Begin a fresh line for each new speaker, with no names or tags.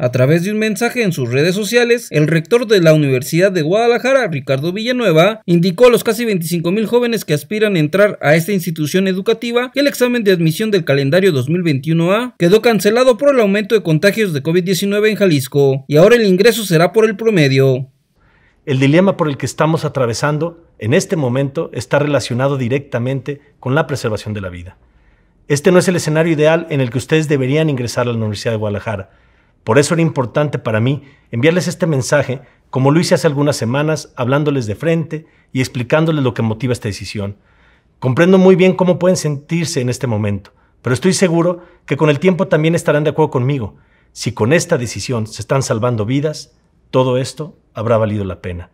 A través de un mensaje en sus redes sociales, el rector de la Universidad de Guadalajara, Ricardo Villanueva, indicó a los casi mil jóvenes que aspiran a entrar a esta institución educativa que el examen de admisión del calendario 2021A quedó cancelado por el aumento de contagios de COVID-19 en Jalisco y ahora el ingreso será por el promedio. El dilema por el que estamos
atravesando en este momento está relacionado directamente con la preservación de la vida. Este no es el escenario ideal en el que ustedes deberían ingresar a la Universidad de Guadalajara por eso era importante para mí enviarles este mensaje, como lo hice hace algunas semanas, hablándoles de frente y explicándoles lo que motiva esta decisión. Comprendo muy bien cómo pueden sentirse en este momento, pero estoy seguro que con el tiempo también estarán de acuerdo conmigo. Si con esta decisión se están salvando vidas, todo esto habrá valido la pena.